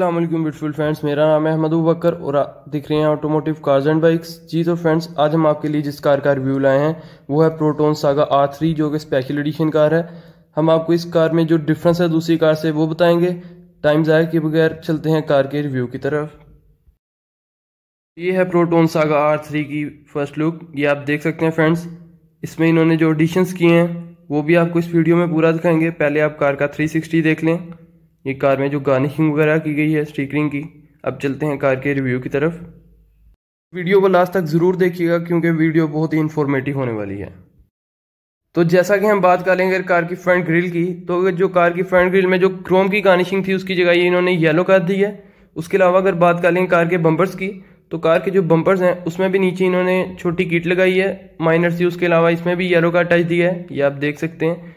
अस्सलाम वालेकुम beautiful friends मेरा नाम है अहमद बकर और दिख रहे हैं automotive cars and bikes ji तो फ्रेंड्स आज हम आपके लिए जिस कार का रिव्यू लाए हैं वो है प्रोटोन सागा आर थ्री जो कि स्पेशल एडिशन कार है हम आपको इस कार में जो डिफरेंस है दूसरी कार से वो बताएंगे टाइम ज़ाहिर के बगैर चलते हैं कार के रिव्यू की तरफ ये है प्रोटोन सागा आर थ्री की फर्स्ट लुक ये आप देख सकते हैं फ्रेंड्स इसमें इन्होंने जो एडिशंस किए हैं वो भी आपको इस वीडियो में पूरा दिखाएंगे पहले आप कार का थ्री सिक्सटी देख लें ये कार में जो गार्निशिंग वगैरह की गई है स्टिकरिंग की अब चलते हैं कार के रिव्यू की तरफ वीडियो को लास्ट तक ज़रूर देखिएगा क्योंकि वीडियो बहुत ही इन्फॉर्मेटिव होने वाली है तो जैसा कि हम बात करेंगे अगर कार की फ्रंट ग्रिल की तो अगर जो कार की फ्रंट ग्रिल में जो क्रोम की गार्निशिंग थी उसकी जगह ये इन्होंने येलो कर दी है उसके अलावा अगर बात करेंगे कार के बम्पर्स की तो कार के जो बम्पर्स हैं उसमें भी नीचे इन्होंने छोटी किट लगाई है माइनर सी उसके अलावा इसमें भी येलो का टच दिया है ये आप देख सकते हैं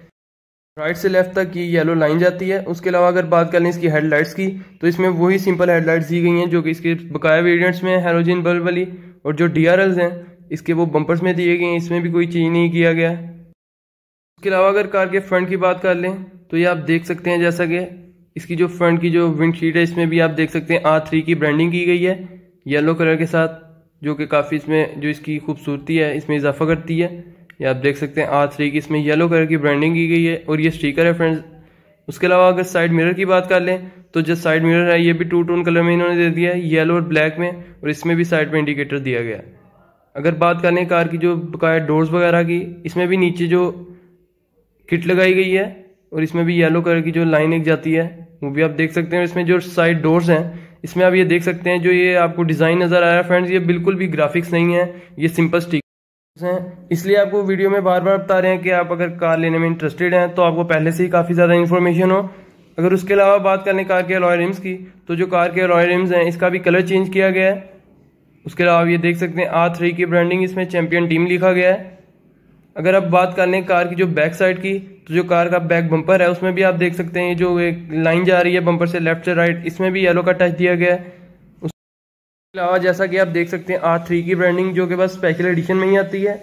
राइट से लेफ्ट तक ये येलो लाइन जाती है उसके अलावा अगर बात कर लें इसकी हेडलाइट्स की तो इसमें वही सिंपल हेडलाइट्स दी गई हैं जो कि इसके बकाया वेरियंट्स में हेलोजिन बल्ब वाली और जो डी हैं इसके वो बम्पर्स में दिए गए हैं इसमें भी कोई चेंज नहीं किया गया उसके अलावा अगर कार के फ्रंट की बात कर लें तो ये आप देख सकते हैं जैसा कि इसकी जो फ्रंट की जो विंडशीट है इसमें भी आप देख सकते हैं आर की ब्रांडिंग की गई है येलो कलर के साथ जो कि काफ़ी इसमें जो इसकी खूबसूरती है इसमें इजाफा करती है ये आप देख सकते हैं आर थ्री की इसमें येलो कलर की ब्रांडिंग की गई है और ये स्टीकर है फ्रेंड्स उसके अलावा अगर साइड मिरर की बात कर लें तो जो साइड मिरर है ये भी टू टोन कलर में इन्होंने दे दिया है येलो और ब्लैक में और इसमें भी साइड में इंडिकेटर दिया गया है अगर बात कर लें कार की जो बकाया डोर्स वगैरह की इसमें भी नीचे जो किट लगाई गई है और इसमें भी येलो कलर की जो लाइन एक जाती है वो भी आप देख सकते हैं इसमें जो साइड डोर्स हैं इसमें आप ये देख सकते हैं जो ये आपको डिज़ाइन नज़र आ रहा है फ्रेंड्स ये बिल्कुल भी ग्राफिक्स नहीं है ये सिंपल स्टिक हैं इसलिए आपको वीडियो में बार बार बता रहे हैं कि आप अगर कार लेने में इंटरेस्टेड हैं तो आपको पहले से ही काफ़ी ज़्यादा इन्फॉर्मेशन हो अगर उसके अलावा बात लें कार के रॉयल रिम्स की तो जो कार के रॉयल रिम्स हैं इसका भी कलर चेंज किया गया है उसके अलावा ये देख सकते हैं आर थ्री की ब्रांडिंग इसमें चैम्पियन टीम लिखा गया है अगर आप बात कर लें कार की जो बैक साइड की तो जो कार का बैक बम्पर है उसमें भी आप देख सकते हैं जो एक लाइन जा रही है बम्पर से लेफ्ट से राइट इसमें भी येलो का टच दिया गया है अलावा जैसा कि आप देख सकते हैं आर थ्री की ब्रांडिंग जो कि बस स्पेशल एडिशन में ही आती है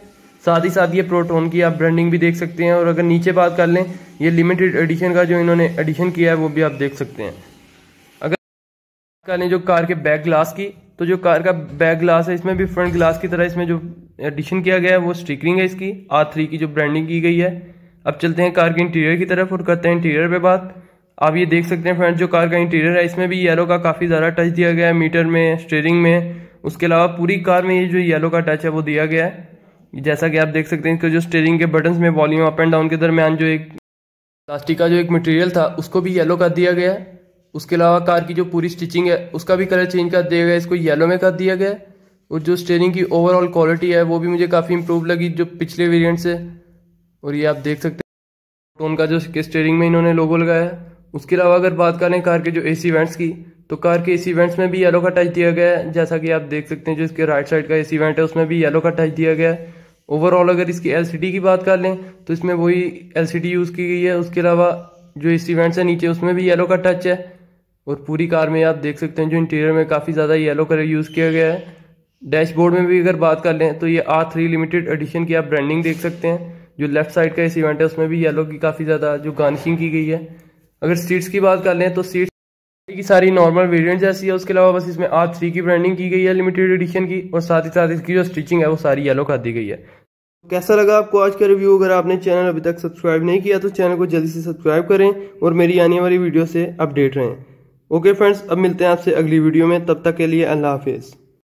साथ ही साथ ये प्रोटोन की आप ब्रांडिंग भी देख सकते हैं और अगर नीचे बात कर लें ये लिमिटेड एडिशन का जो इन्होंने एडिशन किया है वो भी आप देख सकते हैं अगर कर लें जो कार के बैक ग्लास की तो जो कार का बैक ग्लास है इसमें भी फ्रंट ग्लास की तरह इसमें जो एडिशन किया गया है वो स्टिकरिंग है इसकी आर थ्री की जो ब्रांडिंग की गई है अब चलते हैं कार के इंटीरियर की तरफ और करते हैं इंटीरियर पर बात आप ये देख सकते हैं फ्रेंड जो कार का इंटीरियर है इसमें भी येलो का काफ़ी ज़्यादा टच दिया गया है मीटर में स्टेयरिंग में उसके अलावा पूरी कार में ये जो येलो का टच है वो दिया गया है जैसा कि आप देख सकते हैं इसके जो स्टेयरिंग के बटन्स में वॉल्यूम अप एंड डाउन के दरमियान जो एक प्लास्टिक का जो एक मटेरियल था उसको भी येलो कर दिया गया है उसके अलावा कार की जो पूरी स्टिचिंग है उसका भी कलर चेंज कर दिया गया इसको येलो में कर दिया गया और जो स्टेयरिंग की ओवरऑल क्वालिटी है वो भी मुझे काफ़ी इंप्रूव लगी जो पिछले वेरियंट से और ये आप देख सकते हैं टोन का जो स्टेयरिंग में इन्होंने लोगो लगाया है उसके अलावा अगर बात करें कार के जो ए सी इवेंट्स की तो कार के ए सी इवेंट्स में भी येलो का टच दिया गया है जैसा कि आप देख सकते हैं जो इसके राइट साइड का ए सी इवेंट है उसमें भी येलो का टच दिया गया है ओवरऑल अगर इसकी एल सी डी की बात कर लें तो इसमें वही एल सी डी यूज़ की गई है उसके अलावा जो ए सी इवेंट्स है नीचे उसमें भी येलो का टच है और पूरी कार में आप देख सकते हैं जो इंटीरियर में काफ़ी ज़्यादा येलो कलर यूज़ किया गया है डैशबोर्ड में भी अगर बात कर लें तो ये आर थ्री लिमिटेड एडिशन की आप ब्रांडिंग देख सकते हैं जो लेफ्ट साइड का इस इवेंट है उसमें भी येलो की काफ़ी ज़्यादा जो गार्निशिंग की गई है अगर सीट्स की बात कर लें तो सीट्स की सारी नॉर्मल वेरियंट जैसी है उसके अलावा बस इसमें आर थ्री की ब्रांडिंग की गई है लिमिटेड एडिशन की और साथ ही साथ इसकी जो स्टिचिंग है वो सारी येलो कर दी गई है कैसा लगा आपको आज का रिव्यू अगर आपने चैनल अभी तक सब्सक्राइब नहीं किया तो चैनल को जल्दी से सब्सक्राइब करें और मेरी आने वाली वीडियो से अपडेट रहें ओके फ्रेंड्स अब मिलते हैं आपसे अगली वीडियो में तब तक के लिए अल्लाह हाफिज़